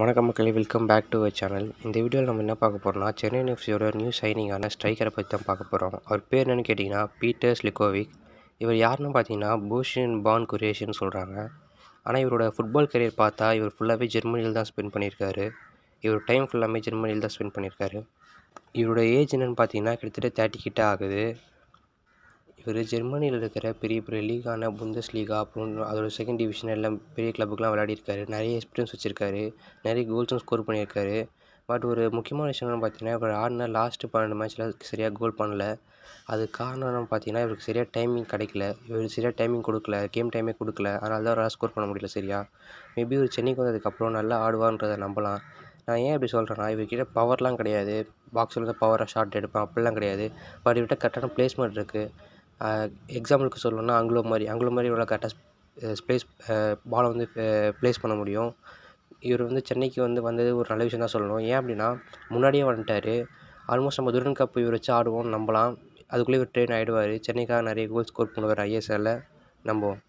வணக்கம் மக்களே welcome back to our channel இந்த வீடியோவில் நம்ம என்ன பார்க்க போகிறோம்னா சென்னை நியூஸியோட நியூ சைனிங்கான ஸ்ட்ரைக்கரை பற்றி தான் பார்க்க போகிறோம் அவர் பேர் என்னென்னு கேட்டிங்கன்னா பீட்டர்ஸ் லிகோவிக் இவர் யாருன்னு பார்த்தீங்கன்னா பூஷன் பான் குரேஷன் சொல்கிறாங்க ஆனால் இவரோட ஃபுட்பால் கரியர் பார்த்தா இவர் ஃபுல்லாகவே ஜெர்மனியில் தான் ஸ்பெண்ட் பண்ணியிருக்காரு இவர் டைம் ஃபுல்லாகவே ஜெர்மனியில் தான் ஸ்பெண்ட் பண்ணியிருக்காரு இவரோட ஏஜ் என்னென்னு பார்த்தீங்கன்னா கிட்டத்தட்ட தேர்ட்டி கிட்ட ஆகுது இவர் ஜெர்மனியில் இருக்கிற பெரிய பெரிய லீகான புந்தஸ் லீகா அப்புறம் அதோட செகண்ட் டிவிஷன் எல்லாம் பெரிய கிளப்புக்கெலாம் விளையாடிருக்காரு நிறைய எக்ஸ்பீரியன்ஸ் வச்சுருக்காரு நிறைய கோல்ஸும் ஸ்கோர் பண்ணியிருக்காரு பட் ஒரு முக்கியமான விஷயம்னு பார்த்தீங்கன்னா இவர் ஆடின லாஸ்ட்டு பன்னெண்டு மேட்ச்சில் சரியாக கோல் பண்ணல அது காரணம் பார்த்தீங்கன்னா இவருக்கு சரியாக டைமிங் கிடைக்கல இவர் சரியாக டைமிங் கொடுக்கல கேம் டைமே கொடுக்கல அதனால தான் அவரால் ஸ்கோர் பண்ண முடியல சரியா மேபி ஒரு சென்னைக்கு வந்ததுக்கப்புறம் நல்லா ஆடுவான்றதை நம்பலாம் நான் ஏன் இப்படி சொல்கிறேன்னா இவர்கிட்ட பவர்லாம் கிடையாது பாக்ஸில் இருந்து பவராக ஷார்ட் எடுப்பேன் அப்படிலாம் கிடையாது பட் இவர்கிட்ட கரெக்டான பிளேஸ்மெண்ட் இருக்குது எக்ஸாம்பிளுக்கு சொல்லணுன்னா அங்குலோ மாதிரி அங்குலோ மாதிரி இவ்வளோ கரெக்டாக ஸ்பேஸ் பாலை வந்து ப்ளேஸ் பண்ண முடியும் இவர் வந்து சென்னைக்கு வந்து வந்தது ஒரு நல்ல விஷயம் தான் சொல்லணும் ஏன் அப்படின்னா முன்னாடியே வந்துட்டார் ஆல்மோஸ்ட் நம்ம துரன் கப் இவர் வச்சு ஆடுவோம் நம்பலாம் அதுக்குள்ளேயே இவர் ட்ரெயின் ஆகிடுவார் சென்னைக்காக நிறைய கோல் ஸ்கோர் பண்ணுவார் ஐஎஸ்எல்லில் நம்புவோம்